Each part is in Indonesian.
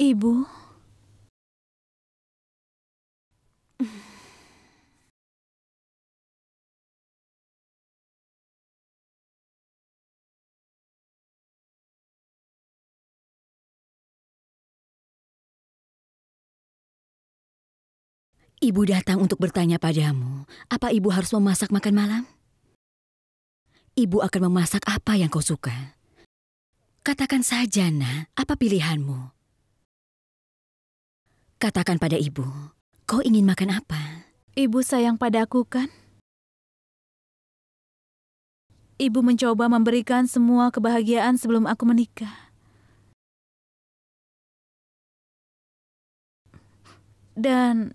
Ibu. Ibu datang untuk bertanya padamu, apa ibu harus memasak makan malam? Ibu akan memasak apa yang kau suka. Katakan saja, Nak, apa pilihanmu? Katakan pada ibu, kau ingin makan apa? Ibu sayang padaku kan? Ibu mencoba memberikan semua kebahagiaan sebelum aku menikah. Dan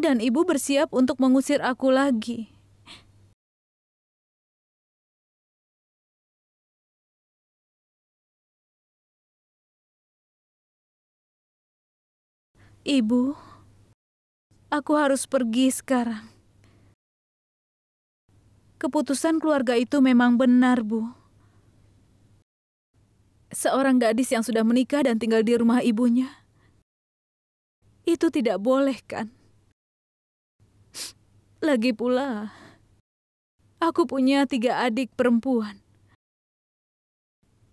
dan ibu bersiap untuk mengusir aku lagi. Ibu, aku harus pergi sekarang. Keputusan keluarga itu memang benar, Bu. Seorang gadis yang sudah menikah dan tinggal di rumah ibunya. Itu tidak boleh, kan? Lagi pula, aku punya tiga adik perempuan.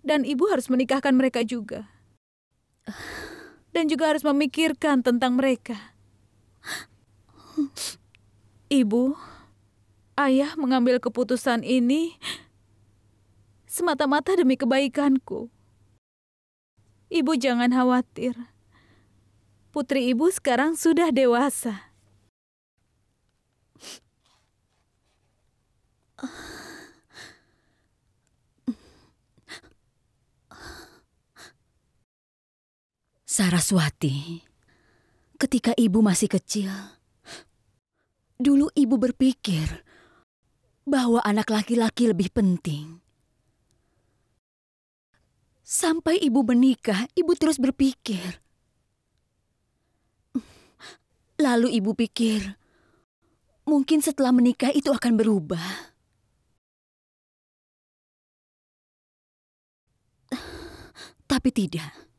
Dan ibu harus menikahkan mereka juga dan juga harus memikirkan tentang mereka. Ibu, ayah mengambil keputusan ini semata-mata demi kebaikanku. Ibu jangan khawatir. Putri ibu sekarang sudah dewasa. Uh. Saraswati, ketika ibu masih kecil, dulu ibu berpikir bahwa anak laki-laki lebih penting. Sampai ibu menikah, ibu terus berpikir. Lalu ibu pikir, mungkin setelah menikah itu akan berubah. Tapi tidak.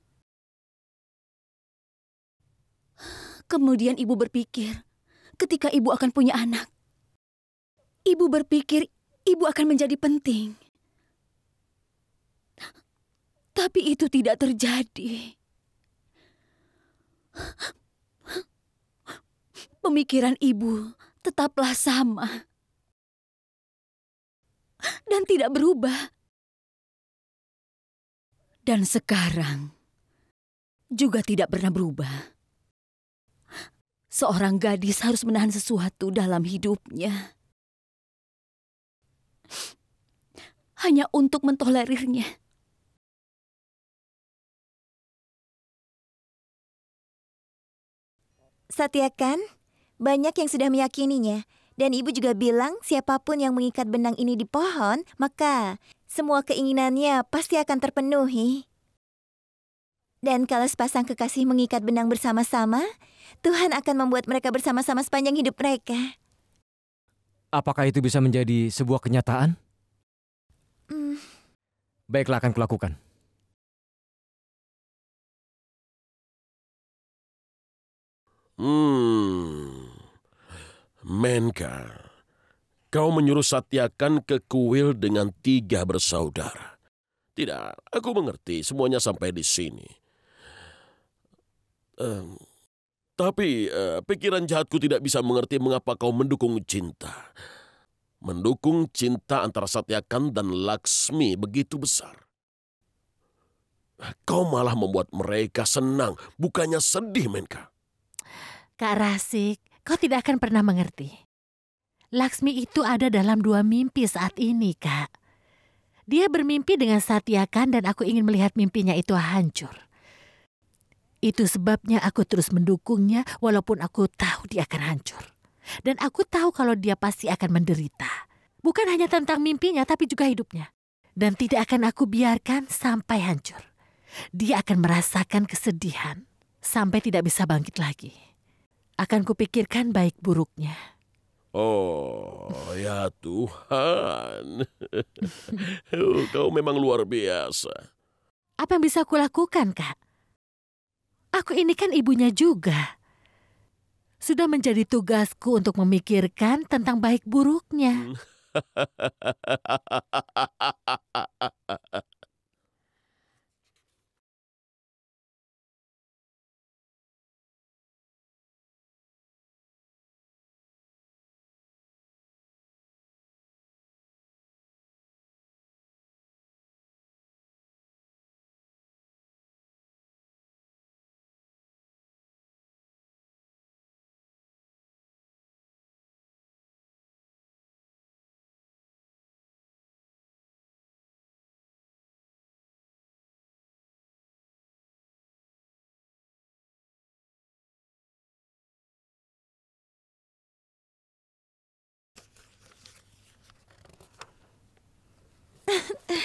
Kemudian ibu berpikir, ketika ibu akan punya anak, ibu berpikir ibu akan menjadi penting. Tapi itu tidak terjadi. Pemikiran ibu tetaplah sama dan tidak berubah. Dan sekarang juga tidak pernah berubah seorang gadis harus menahan sesuatu dalam hidupnya. Hanya untuk mentolerirnya. Satya Banyak yang sudah meyakininya. Dan ibu juga bilang siapapun yang mengikat benang ini di pohon, maka semua keinginannya pasti akan terpenuhi. Dan kalau sepasang kekasih mengikat benang bersama-sama, Tuhan akan membuat mereka bersama-sama sepanjang hidup mereka. Apakah itu bisa menjadi sebuah kenyataan? Mm. Baiklah, akan kulakukan. Hmm, Menka, kau menyuruh Satyakan ke kuil dengan tiga bersaudara. Tidak, aku mengerti semuanya sampai di sini. Um, tapi uh, pikiran jahatku tidak bisa mengerti mengapa kau mendukung cinta. Mendukung cinta antara Satyakan dan Laksmi begitu besar. Kau malah membuat mereka senang, bukannya sedih, Menka. Kak Rasik, kau tidak akan pernah mengerti. Laksmi itu ada dalam dua mimpi saat ini, Kak. Dia bermimpi dengan Satyakan dan aku ingin melihat mimpinya itu hancur. Itu sebabnya aku terus mendukungnya walaupun aku tahu dia akan hancur. Dan aku tahu kalau dia pasti akan menderita. Bukan hanya tentang mimpinya tapi juga hidupnya. Dan tidak akan aku biarkan sampai hancur. Dia akan merasakan kesedihan sampai tidak bisa bangkit lagi. Akan kupikirkan baik buruknya. Oh, ya Tuhan. Kau memang luar biasa. Apa yang bisa kulakukan Kak? Aku ini kan ibunya juga. Sudah menjadi tugasku untuk memikirkan tentang baik buruknya. Hmm.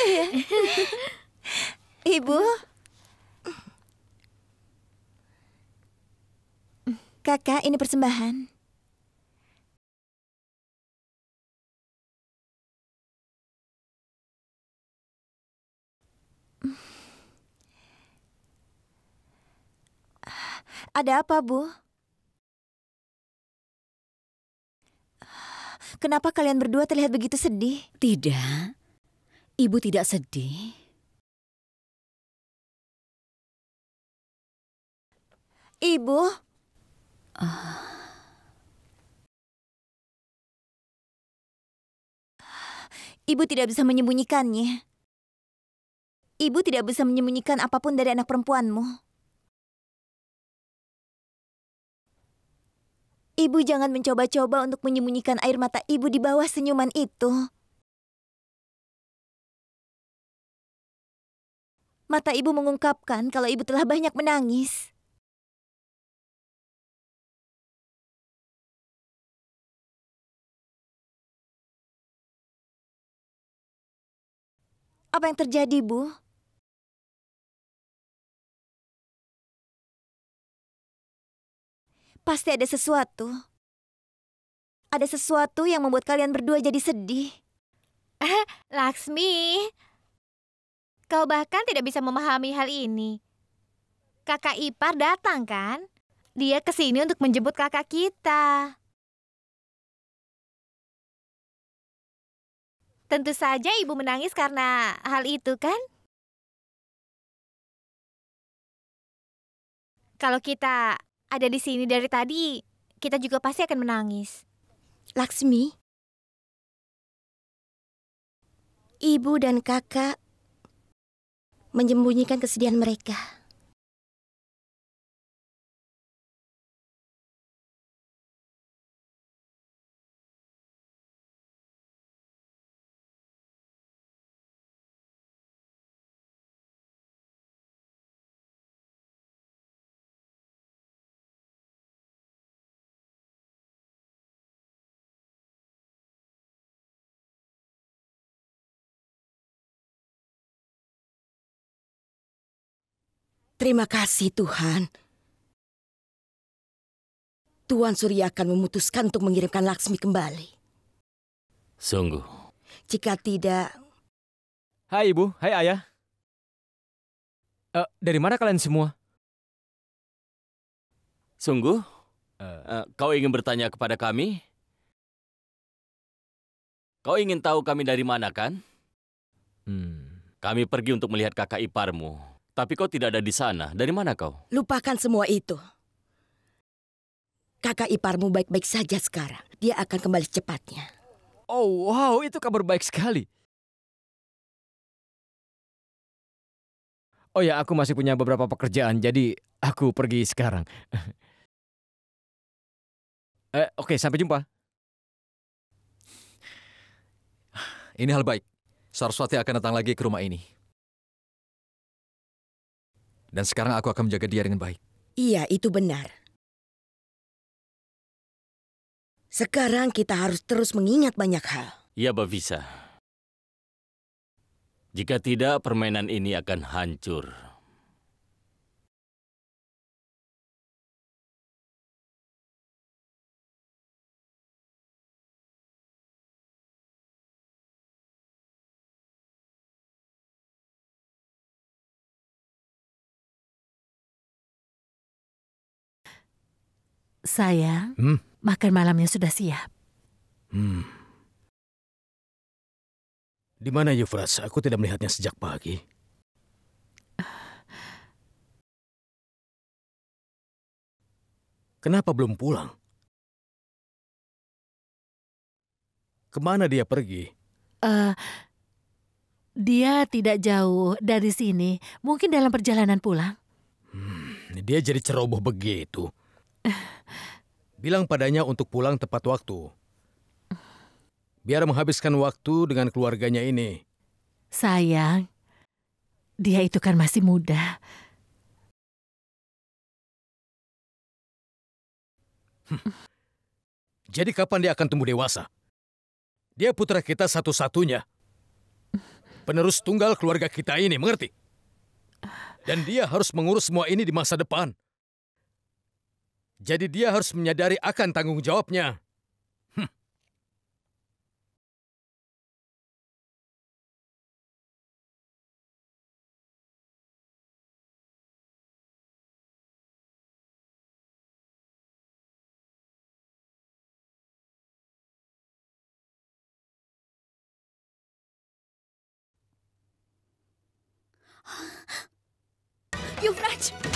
Iya. Ibu. Kakak, ini persembahan. Ada apa, Bu? Kenapa kalian berdua terlihat begitu sedih? Tidak, Ibu tidak sedih? Ibu. Uh. Ibu tidak bisa menyembunyikannya. Ibu tidak bisa menyembunyikan apapun dari anak perempuanmu. Ibu jangan mencoba-coba untuk menyembunyikan air mata ibu di bawah senyuman itu. Mata ibu mengungkapkan kalau ibu telah banyak menangis. Apa yang terjadi, Bu? Pasti ada sesuatu. Ada sesuatu yang membuat kalian berdua jadi sedih. Laksmi, Kau bahkan tidak bisa memahami hal ini. Kakak ipar datang kan? Dia ke sini untuk menjemput kakak kita. Tentu saja ibu menangis karena hal itu kan? Kalau kita ada di sini dari tadi, kita juga pasti akan menangis. Laksmi, ibu dan kakak menyembunyikan kesedihan mereka. Terima kasih Tuhan. Tuan Surya akan memutuskan untuk mengirimkan Laksmi kembali. Sungguh. Jika tidak... Hai Ibu, hai Ayah. Uh, dari mana kalian semua? Sungguh? Uh, kau ingin bertanya kepada kami? Kau ingin tahu kami dari mana, kan? Hmm. Kami pergi untuk melihat kakak iparmu. Tapi kau tidak ada di sana. Dari mana kau? Lupakan semua itu. Kakak iparmu baik-baik saja sekarang. Dia akan kembali cepatnya. Oh, wow, itu kabar baik sekali. Oh ya, aku masih punya beberapa pekerjaan, jadi aku pergi sekarang. eh, Oke, okay, sampai jumpa. Ini hal baik. Saraswati akan datang lagi ke rumah ini. Dan sekarang aku akan menjaga dia dengan baik. Iya, itu benar. Sekarang kita harus terus mengingat banyak hal. Iya, Bavisa. Jika tidak, permainan ini akan hancur. Sayang, hmm? makan malamnya sudah siap. Hmm. Di mana Yufras? Aku tidak melihatnya sejak pagi. Kenapa belum pulang? Kemana dia pergi? Uh, dia tidak jauh dari sini. Mungkin dalam perjalanan pulang. Hmm, dia jadi ceroboh begitu. Bilang padanya untuk pulang tepat waktu. Biar menghabiskan waktu dengan keluarganya ini. Sayang, dia itu kan masih muda. Hmm. Jadi kapan dia akan tumbuh dewasa? Dia putra kita satu-satunya. Penerus tunggal keluarga kita ini, mengerti? Dan dia harus mengurus semua ini di masa depan. Jadi dia harus menyadari akan tanggung jawabnya. Yuvraj! Hmm. Yuvraj!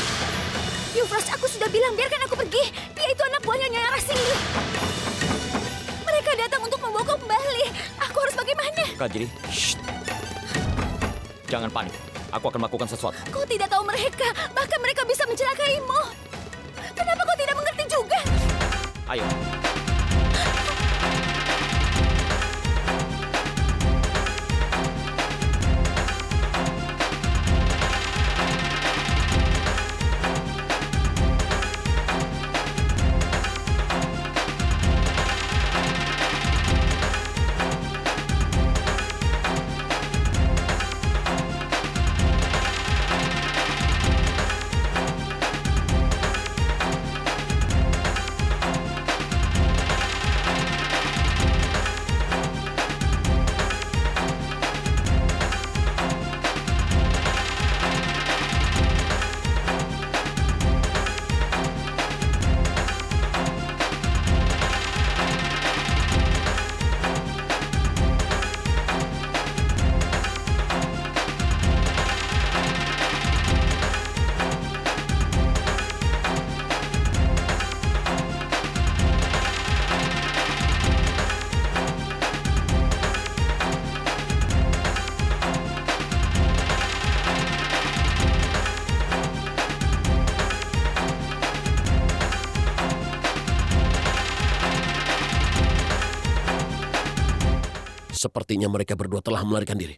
Aku sudah bilang, biarkan aku pergi. Dia itu anak buahnya Nyai Arasini. Mereka datang untuk membawa kau kembali. Aku harus bagaimana? Kajri, Shh. Jangan panik. Aku akan melakukan sesuatu. Kau tidak tahu mereka. Bahkan mereka bisa mencelakaimu. Kenapa kau tidak mengerti juga? Ayo, Sepertinya mereka berdua telah melarikan diri.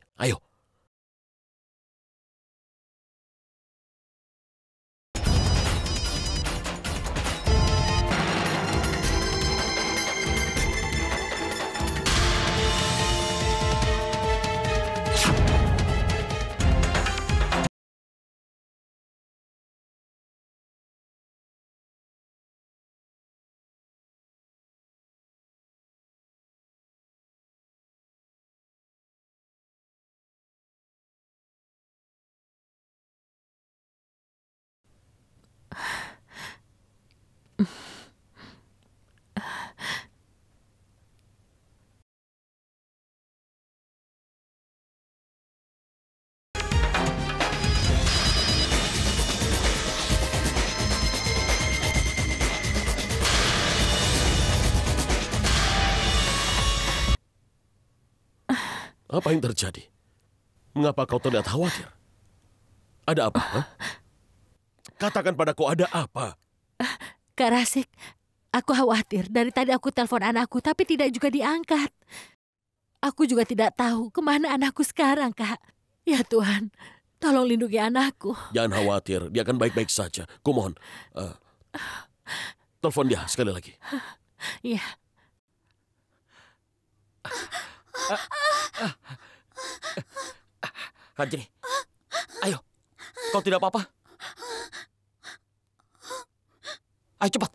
Apa yang terjadi? Mengapa kau terlihat khawatir? Ada apa? Ha? Katakan padaku ada apa? Kak Rasik, aku khawatir. Dari tadi aku telepon anakku, tapi tidak juga diangkat. Aku juga tidak tahu kemana anakku sekarang, Kak. Ya Tuhan, tolong lindungi anakku. Jangan khawatir, dia akan baik-baik saja. Kumohon, uh, eh, telepon dia sekali lagi. Iya. Ranjini, ayo, kau tidak apa-apa? 哎，去吧。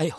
哎呦，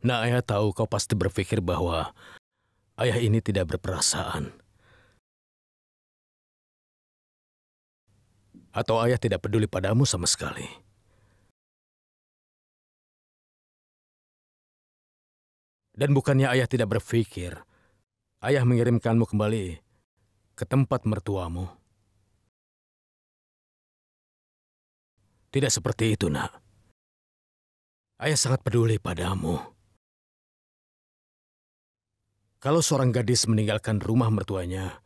Nah, ayah tahu kau pasti berpikir bahwa ayah ini tidak berperasaan. Atau ayah tidak peduli padamu sama sekali. Dan bukannya ayah tidak berpikir, ayah mengirimkanmu kembali ke tempat mertuamu. Tidak seperti itu, nak. Ayah sangat peduli padamu. Kalau seorang gadis meninggalkan rumah mertuanya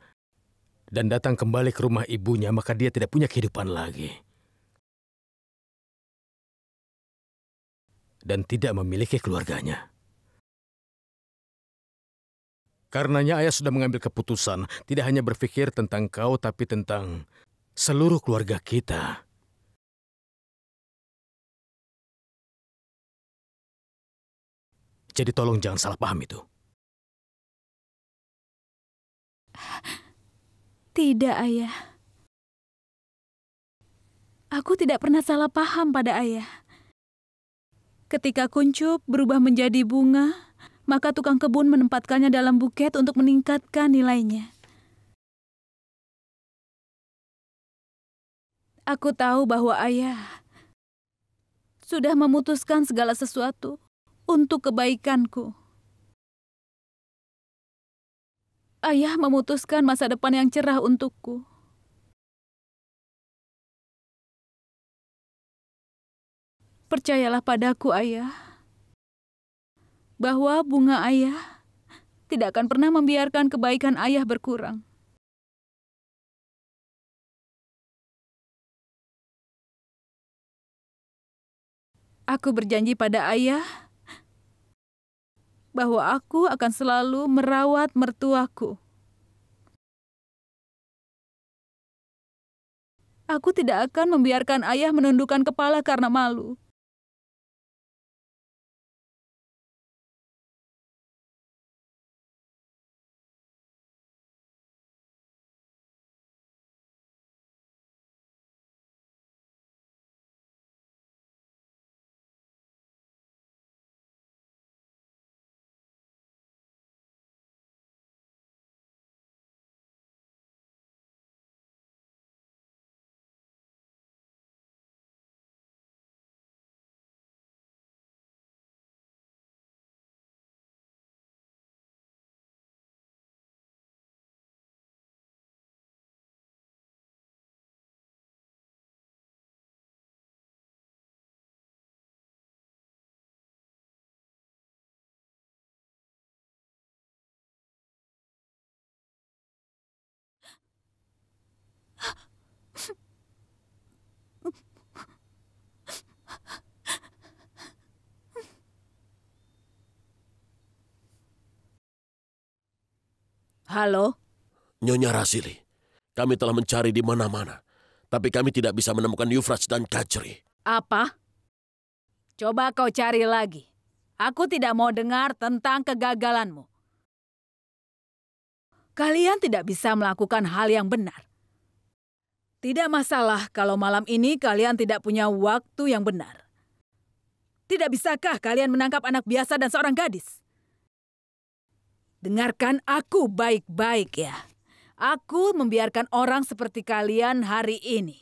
dan datang kembali ke rumah ibunya, maka dia tidak punya kehidupan lagi. Dan tidak memiliki keluarganya. Karenanya ayah sudah mengambil keputusan, tidak hanya berpikir tentang kau, tapi tentang seluruh keluarga kita. Jadi tolong jangan salah paham itu. Tidak, Ayah. Aku tidak pernah salah paham pada Ayah. Ketika kuncup berubah menjadi bunga, maka tukang kebun menempatkannya dalam buket untuk meningkatkan nilainya. Aku tahu bahwa Ayah sudah memutuskan segala sesuatu untuk kebaikanku. Ayah memutuskan masa depan yang cerah untukku. Percayalah padaku, Ayah, bahwa bunga Ayah tidak akan pernah membiarkan kebaikan Ayah berkurang. Aku berjanji pada Ayah bahwa aku akan selalu merawat mertuaku. Aku tidak akan membiarkan ayah menundukkan kepala karena malu. Halo? Nyonya Rasili, kami telah mencari di mana-mana, tapi kami tidak bisa menemukan Yufras dan Kajri. Apa? Coba kau cari lagi. Aku tidak mau dengar tentang kegagalanmu. Kalian tidak bisa melakukan hal yang benar. Tidak masalah kalau malam ini kalian tidak punya waktu yang benar. Tidak bisakah kalian menangkap anak biasa dan seorang gadis? Dengarkan aku baik-baik ya. Aku membiarkan orang seperti kalian hari ini.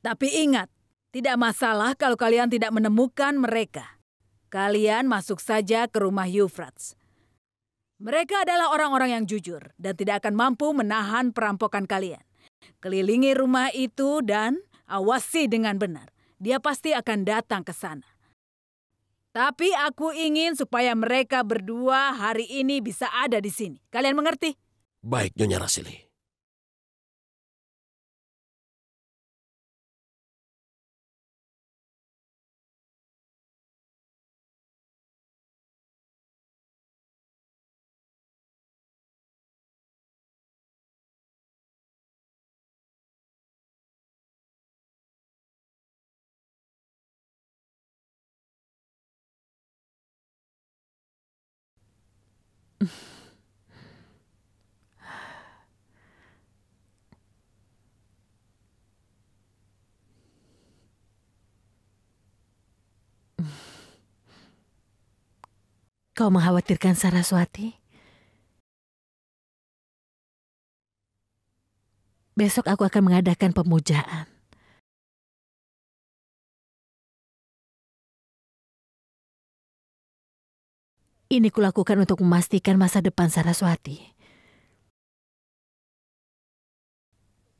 Tapi ingat, tidak masalah kalau kalian tidak menemukan mereka. Kalian masuk saja ke rumah Euphrates. Mereka adalah orang-orang yang jujur dan tidak akan mampu menahan perampokan kalian. Kelilingi rumah itu dan awasi dengan benar. Dia pasti akan datang ke sana. Tapi aku ingin supaya mereka berdua hari ini bisa ada di sini. Kalian mengerti? Baik, Nyonya Rasili. kau mengkhawatirkan Saraswati? Besok aku akan mengadakan pemujaan. Ini kulakukan untuk memastikan masa depan Saraswati.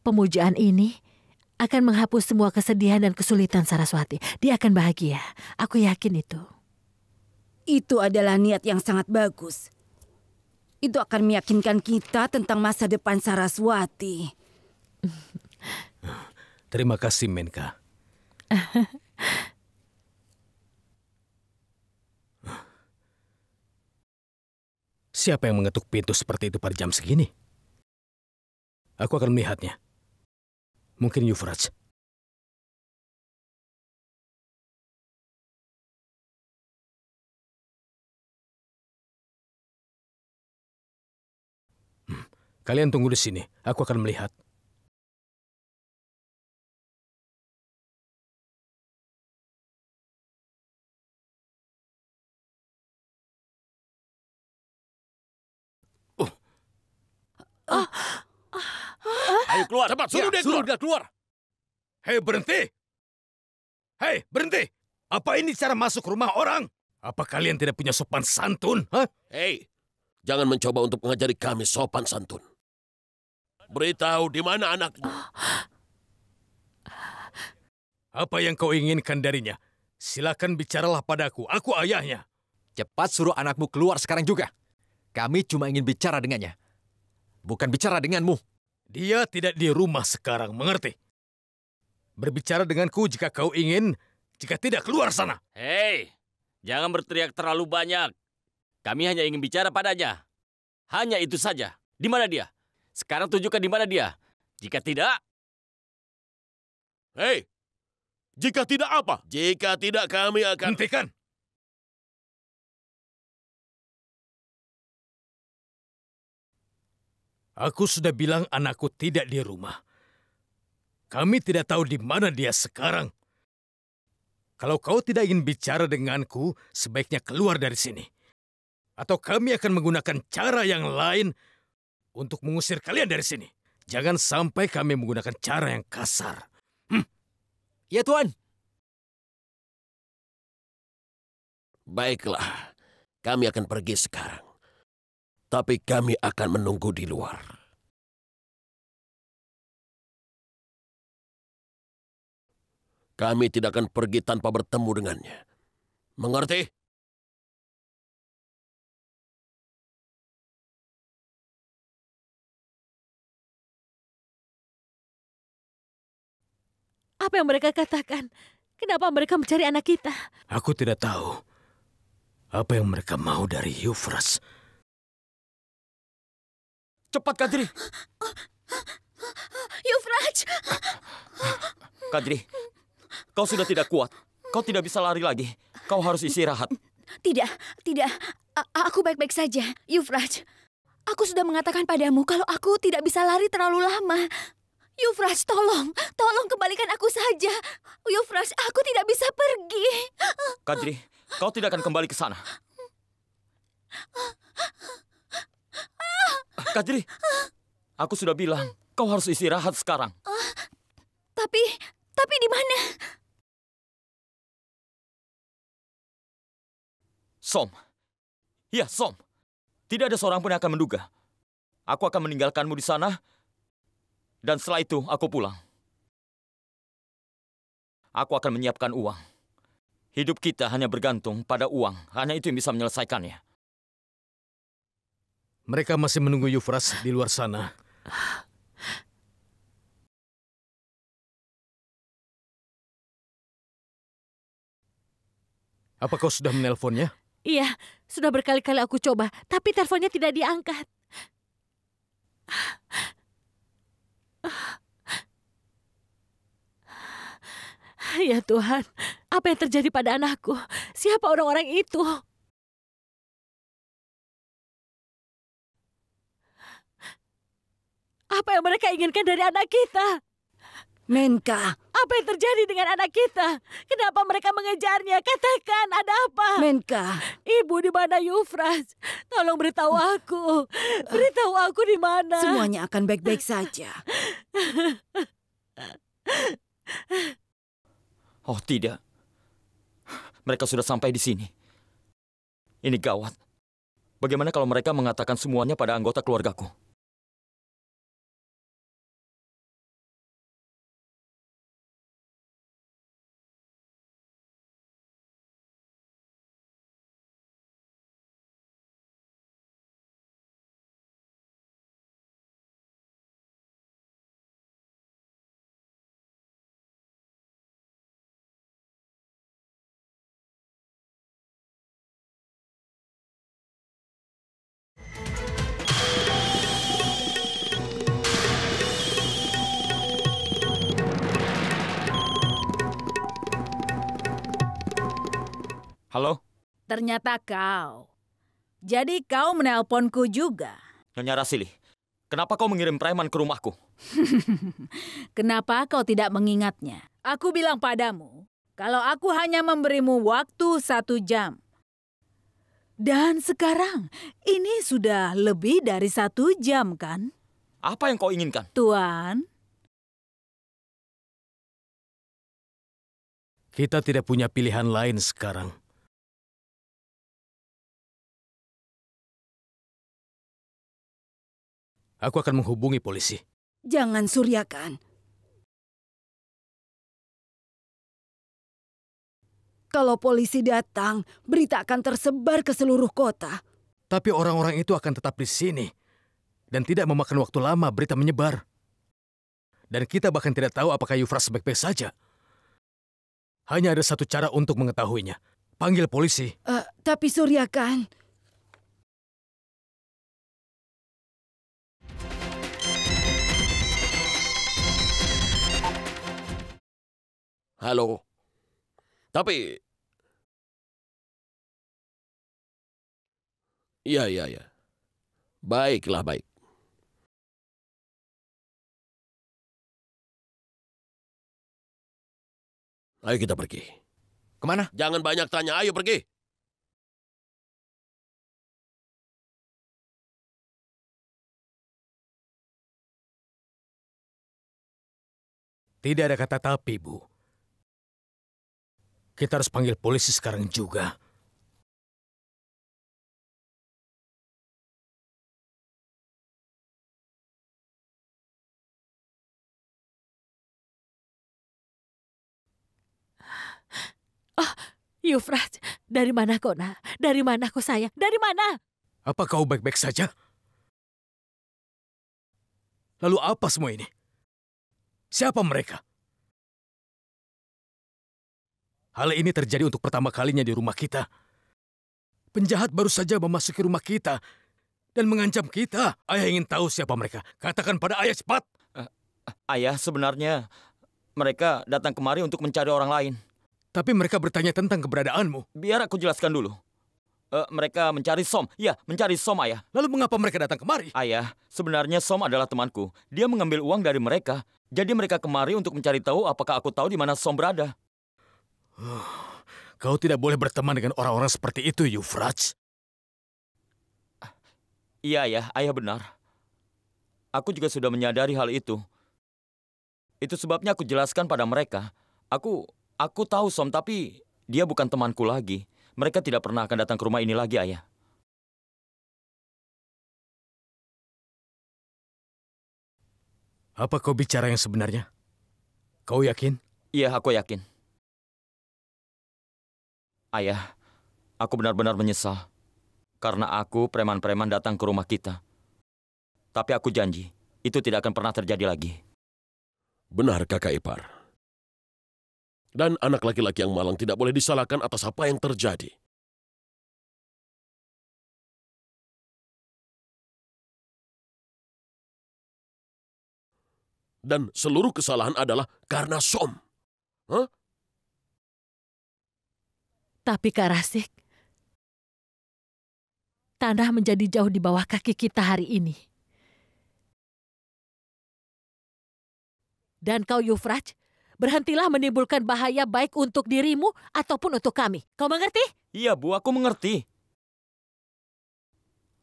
Pemujaan ini akan menghapus semua kesedihan dan kesulitan Saraswati. Dia akan bahagia. Aku yakin itu. Itu adalah niat yang sangat bagus. Itu akan meyakinkan kita tentang masa depan Saraswati. Terima kasih, Menka. Siapa yang mengetuk pintu seperti itu pada jam segini? Aku akan melihatnya. Mungkin Yuvraj. Kalian tunggu di sini. Aku akan melihat. Oh. Ayo keluar. Cepat, iya, suruh ya, dia keluar. Suruh dia keluar. Hei, berhenti. Hei, berhenti. Apa ini cara masuk rumah orang? Apa kalian tidak punya sopan santun? Hei, jangan mencoba untuk mengajari kami sopan santun. Beritahu di mana anakmu. Apa yang kau inginkan darinya? Silakan bicaralah padaku. Aku ayahnya. Cepat suruh anakmu keluar sekarang juga. Kami cuma ingin bicara dengannya. Bukan bicara denganmu. Dia tidak di rumah sekarang, mengerti? Berbicara denganku jika kau ingin, jika tidak keluar sana. Hei, jangan berteriak terlalu banyak. Kami hanya ingin bicara padanya. Hanya itu saja. Di mana dia? Sekarang tunjukkan di mana dia. Jika tidak... Hei! Jika tidak apa? Jika tidak kami akan... Hentikan! Aku sudah bilang anakku tidak di rumah. Kami tidak tahu di mana dia sekarang. Kalau kau tidak ingin bicara denganku, sebaiknya keluar dari sini. Atau kami akan menggunakan cara yang lain untuk mengusir kalian dari sini. Jangan sampai kami menggunakan cara yang kasar. Hm. Ya, Tuan. Baiklah, kami akan pergi sekarang. Tapi kami akan menunggu di luar. Kami tidak akan pergi tanpa bertemu dengannya. Mengerti? Apa yang mereka katakan? Kenapa mereka mencari anak kita? Aku tidak tahu apa yang mereka mau dari Yufras. Cepat, Kadri! Yufraj! Kadri, kau sudah tidak kuat. Kau tidak bisa lari lagi. Kau harus istirahat. Tidak, tidak. A aku baik-baik saja, Yufraj. Aku sudah mengatakan padamu kalau aku tidak bisa lari terlalu lama. Yufras, tolong. Tolong kembalikan aku saja. Yufras, aku tidak bisa pergi. Kadri, kau tidak akan kembali ke sana. Kadri, aku sudah bilang kau harus istirahat sekarang. tapi, tapi di mana? Som. Ya, Som. Tidak ada seorang pun yang akan menduga. Aku akan meninggalkanmu di sana dan setelah itu, aku pulang. Aku akan menyiapkan uang. Hidup kita hanya bergantung pada uang. Hanya itu yang bisa menyelesaikannya. Mereka masih menunggu Yufras di luar sana. Apa kau sudah menelponnya? Iya, sudah berkali-kali aku coba, tapi teleponnya tidak diangkat. Ya Tuhan, apa yang terjadi pada anakku? Siapa orang-orang itu? Apa yang mereka inginkan dari anak kita? Menka. Apa yang terjadi dengan anak kita? Kenapa mereka mengejarnya? Katakan, ada apa? Menka. Ibu di mana Yufras? Tolong beritahu aku. Beritahu aku di mana. Semuanya akan baik-baik saja. Oh tidak. Mereka sudah sampai di sini. Ini gawat. Bagaimana kalau mereka mengatakan semuanya pada anggota keluargaku? Ternyata kau. Jadi kau menelponku juga. Nyonya Rasili, kenapa kau mengirim preman ke rumahku? kenapa kau tidak mengingatnya? Aku bilang padamu, kalau aku hanya memberimu waktu satu jam. Dan sekarang, ini sudah lebih dari satu jam, kan? Apa yang kau inginkan? Tuan. Kita tidak punya pilihan lain sekarang. Aku akan menghubungi polisi. Jangan suryakan. Kalau polisi datang, berita akan tersebar ke seluruh kota. Tapi orang-orang itu akan tetap di sini. Dan tidak memakan waktu lama berita menyebar. Dan kita bahkan tidak tahu apakah Yufras baik-baik saja. Hanya ada satu cara untuk mengetahuinya. Panggil polisi. Uh, tapi Surya kan... Halo. Tapi... Iya, iya, iya. Baiklah, baik. Ayo kita pergi. Kemana? Jangan banyak tanya, ayo pergi. Tidak ada kata tapi, Bu. Kita harus panggil polisi sekarang juga. Oh, Yufrat, dari mana kau nak? Dari mana kau sayang? Dari mana? Apa kau baik-baik saja? Lalu apa semua ini? Siapa mereka? Hal ini terjadi untuk pertama kalinya di rumah kita. Penjahat baru saja memasuki rumah kita dan mengancam kita. Ayah ingin tahu siapa mereka. Katakan pada ayah cepat. Eh, ayah, sebenarnya mereka datang kemari untuk mencari orang lain. Tapi mereka bertanya tentang keberadaanmu. Biar aku jelaskan dulu. Uh, mereka mencari Som. Ya, mencari Som, Ayah. Lalu mengapa mereka datang kemari? Ayah, sebenarnya Som adalah temanku. Dia mengambil uang dari mereka. Jadi mereka kemari untuk mencari tahu apakah aku tahu di mana Som berada. Kau tidak boleh berteman dengan orang-orang seperti itu, Yufraj. Iya, ya, ayah benar. Aku juga sudah menyadari hal itu. Itu sebabnya aku jelaskan pada mereka. Aku aku tahu Som, tapi dia bukan temanku lagi. Mereka tidak pernah akan datang ke rumah ini lagi, ayah. Apa kau bicara yang sebenarnya? Kau yakin? Iya, aku yakin. Ayah, aku benar-benar menyesal karena aku preman-preman datang ke rumah kita. Tapi aku janji, itu tidak akan pernah terjadi lagi. Benar, kakak ipar. Dan anak laki-laki yang malang tidak boleh disalahkan atas apa yang terjadi. Dan seluruh kesalahan adalah karena som. Hah? Tapi Kak Rasik, tanah menjadi jauh di bawah kaki kita hari ini. Dan kau Yufraj, berhentilah menimbulkan bahaya baik untuk dirimu ataupun untuk kami. Kau mengerti? Iya Bu, aku mengerti.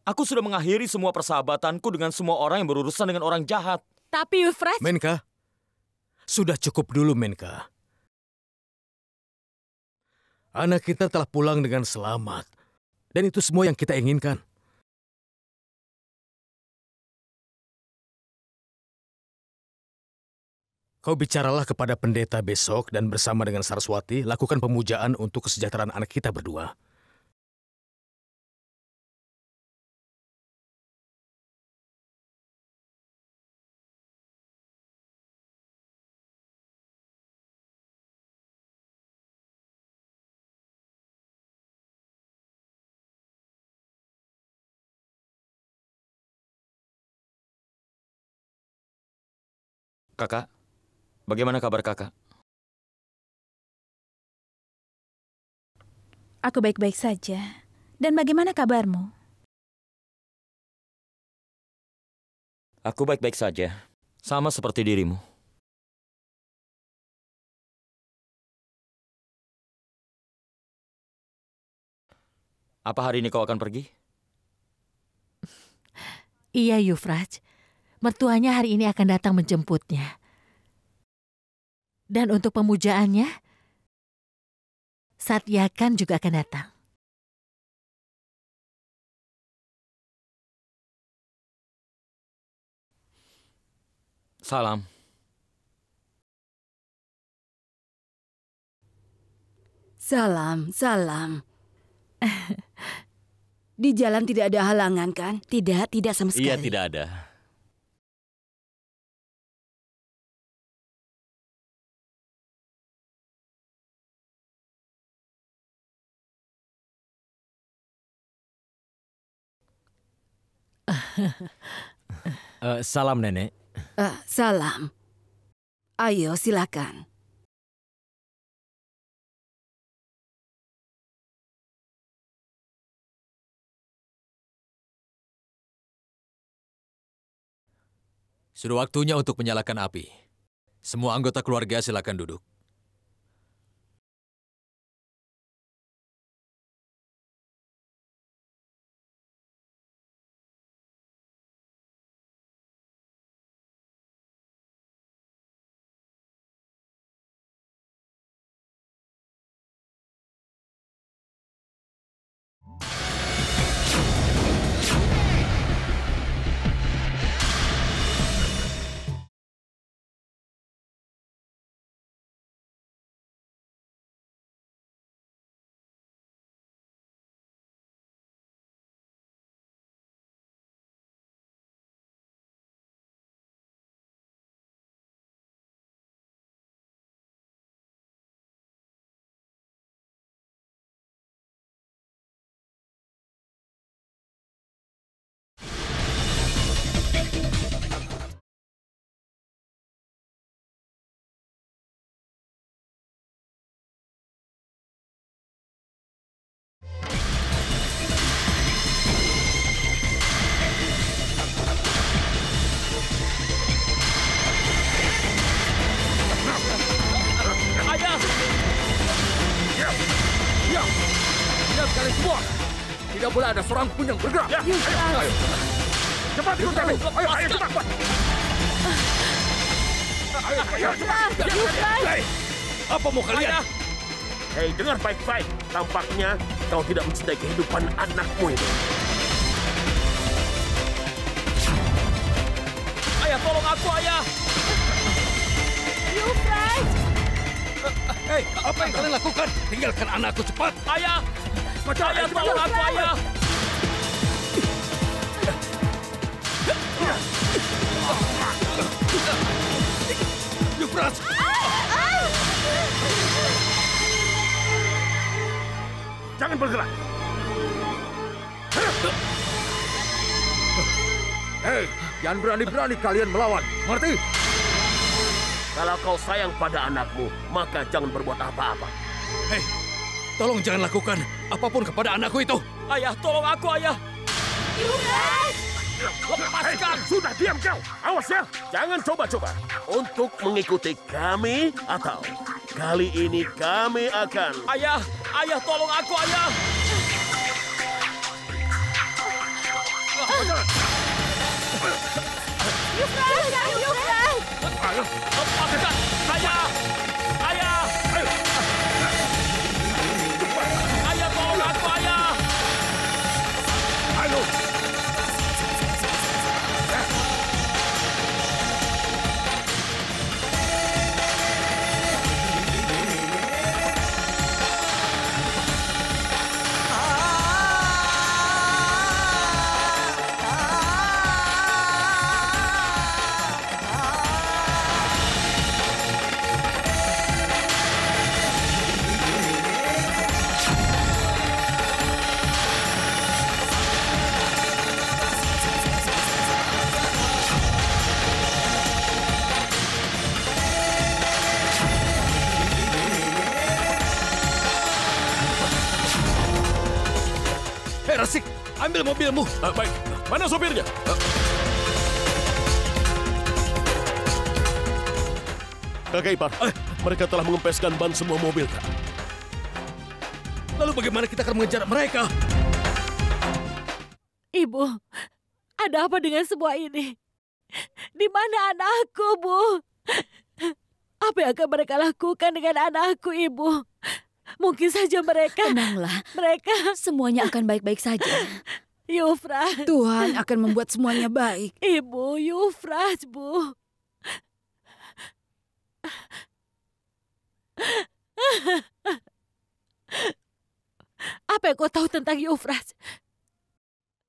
Aku sudah mengakhiri semua persahabatanku dengan semua orang yang berurusan dengan orang jahat. Tapi Yufraj... Menka, sudah cukup dulu Menka. Anak kita telah pulang dengan selamat. Dan itu semua yang kita inginkan. Kau bicaralah kepada pendeta besok dan bersama dengan Saraswati, lakukan pemujaan untuk kesejahteraan anak kita berdua. Kakak, bagaimana kabar kakak? Aku baik-baik saja. Dan bagaimana kabarmu? Aku baik-baik saja. Sama seperti dirimu. Apa hari ini kau akan pergi? Iya, Yufraj mertuanya hari ini akan datang menjemputnya. Dan untuk pemujaannya, Satyakan juga akan datang. Salam. Salam, salam. Di jalan tidak ada halangan kan? Tidak, tidak sama iya, sekali. Iya, tidak ada. uh, salam nenek. Uh, salam. Ayo silakan. Sudah waktunya untuk menyalakan api. Semua anggota keluarga silakan duduk. mulai ada seorang pun yang bergerak. Ya, ayo, ya. ayo. Cepat ikut kami. Ayo, ayo, cepat. Ayo, ayo, cepat. Ayo, ya, ya, Hei, apa mau kalian? Hei, dengar baik-baik. Tampaknya kau tidak mencintai kehidupan anakmu ini. Ayah, tolong aku, Ayah! You Frank! Eh, eh, eh, hei, apa yang kalian lakukan? Tinggalkan anakku cepat! Ayah! Percaya tolong aku, ayah! Jangan bergerak! Hei, jangan berani-berani kalian melawan, mengerti? Kalau kau sayang pada anakmu, maka jangan berbuat apa-apa. Hei, Tolong jangan lakukan apapun kepada anakku itu. Ayah, tolong aku, Ayah. Yudas! Lepaskan! Hey, eh, sudah diam kau. Awas ya, jangan coba-coba. Untuk mengikuti kami atau kali ini kami akan... Ayah, ayah tolong aku, ayah. Yudas! Yudas! Ayah, lepaskan! mobilmu. Uh, eh, baik, mana sopirnya? Uh. Kakak Ipar, uh. mereka telah mengempeskan ban semua mobil, Kak. Lalu bagaimana kita akan mengejar mereka? Ibu, ada apa dengan semua ini? Di mana anakku, Bu? Apa yang akan mereka lakukan dengan anakku, Ibu? Mungkin saja mereka... Tenanglah. Mereka... Semuanya akan baik-baik saja. Yufras. Tuhan akan membuat semuanya baik. Ibu, Yufras, Bu. Apa yang kau tahu tentang Yufras?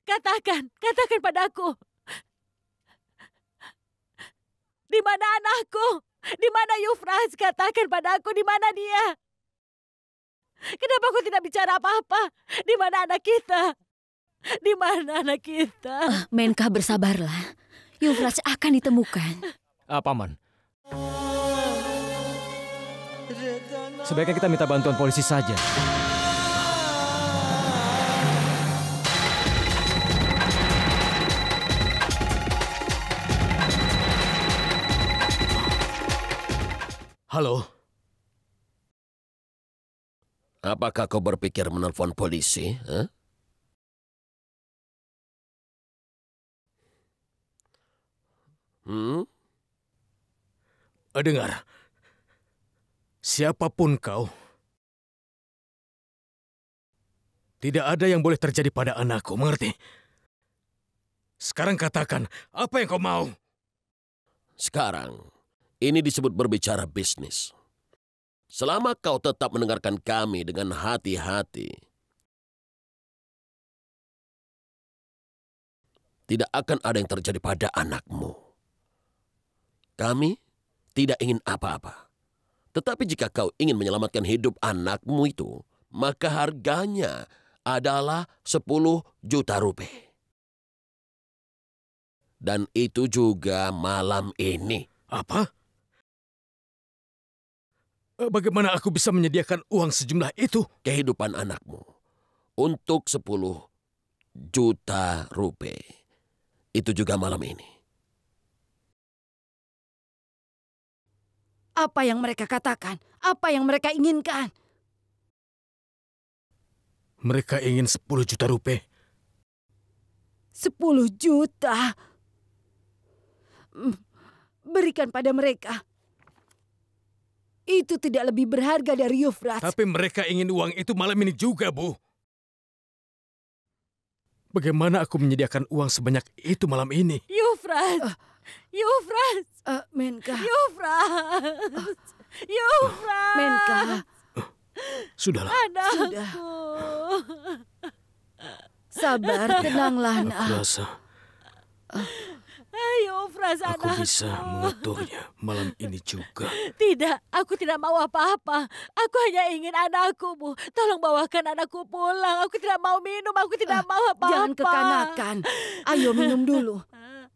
Katakan, katakan padaku. Di mana anakku? Di mana Yufras? Katakan padaku di mana dia? Kenapa aku tidak bicara apa-apa? Di mana anak kita? Di mana anak kita? Uh, Menkah bersabarlah. Yufras akan ditemukan. Uh, Paman. Sebaiknya kita minta bantuan polisi saja. Halo. Apakah kau berpikir menelpon polisi? Huh? Eh? Hmm? Dengar, siapapun kau, tidak ada yang boleh terjadi pada anakku, mengerti? Sekarang katakan, apa yang kau mau? Sekarang, ini disebut berbicara bisnis. Selama kau tetap mendengarkan kami dengan hati-hati, tidak akan ada yang terjadi pada anakmu. Kami tidak ingin apa-apa. Tetapi jika kau ingin menyelamatkan hidup anakmu itu, maka harganya adalah 10 juta rupiah. Dan itu juga malam ini. Apa? Eh, bagaimana aku bisa menyediakan uang sejumlah itu? Kehidupan anakmu untuk 10 juta rupiah. Itu juga malam ini. apa yang mereka katakan, apa yang mereka inginkan. Mereka ingin 10 juta rupiah. 10 juta? Hmm, berikan pada mereka. Itu tidak lebih berharga dari Yufrat. Tapi mereka ingin uang itu malam ini juga, Bu. Bagaimana aku menyediakan uang sebanyak itu malam ini? Yufrat! Uh, Yufras. Uh, eh, Menka. Yufras. Eh. Yufras. Menka. Uh, sudahlah. Anakku. Sudah. Sabar, tenanglah, Nak. Eh, Yufras. rasa... Ayo, anakku. Aku bisa mengaturnya malam ini juga. Tidak, aku tidak mau apa-apa. Aku hanya ingin anakku, Bu. Tolong bawakan anakku pulang. Aku tidak mau minum, aku tidak uh, mau apa-apa. Jangan kekanakan. Ayo minum dulu.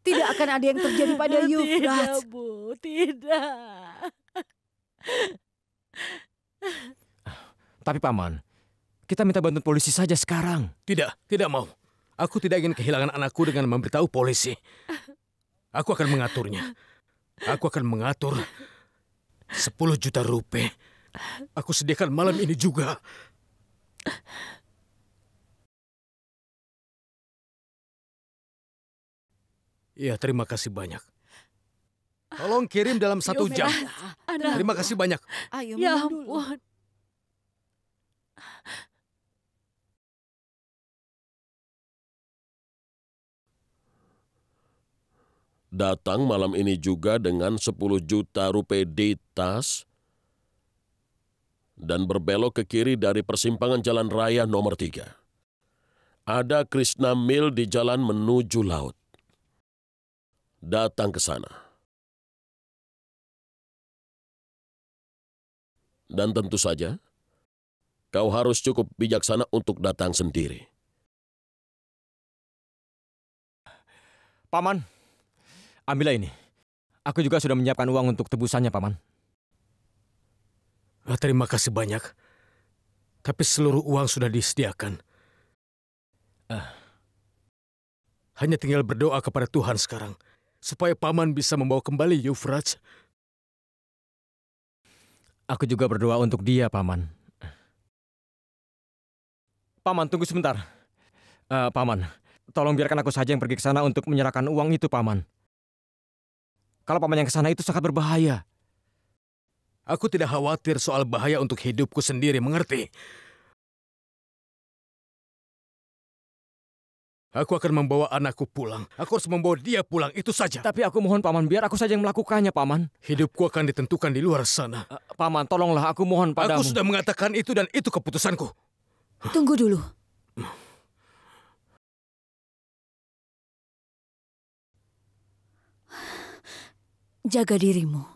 Tidak akan ada yang terjadi pada you, Tidak, Bu. Tidak. Tapi Paman, kita minta bantuan polisi saja sekarang. Tidak, tidak mau. Aku tidak ingin kehilangan anakku dengan memberitahu polisi. Aku akan mengaturnya. Aku akan mengatur sepuluh juta rupiah. Aku sediakan malam ini juga. Iya, terima kasih banyak. Ah, Tolong kirim dalam satu jam. Terima kasih banyak. Ayo, ya ampun. Datang malam ini juga dengan 10 juta rupiah di tas dan berbelok ke kiri dari persimpangan jalan raya nomor tiga. Ada Krishna Mill di jalan menuju laut datang ke sana. Dan tentu saja, kau harus cukup bijaksana untuk datang sendiri. Paman, ambillah ini. Aku juga sudah menyiapkan uang untuk tebusannya, Paman. Ah, terima kasih banyak. Tapi seluruh uang sudah disediakan. Ah. Hanya tinggal berdoa kepada Tuhan sekarang supaya paman bisa membawa kembali Yufraj. Aku juga berdoa untuk dia, paman. Paman, tunggu sebentar. Uh, paman, tolong biarkan aku saja yang pergi ke sana untuk menyerahkan uang itu, paman. Kalau paman yang ke sana itu sangat berbahaya. Aku tidak khawatir soal bahaya untuk hidupku sendiri, mengerti? Aku akan membawa anakku pulang. Aku harus membawa dia pulang, itu saja. Tapi aku mohon Paman, biar aku saja yang melakukannya, Paman. Hidupku akan ditentukan di luar sana. Uh, Paman, tolonglah aku mohon padamu. Aku sudah mengatakan itu dan itu keputusanku. Tunggu dulu. Jaga dirimu.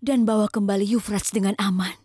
Dan bawa kembali Yufrats dengan aman.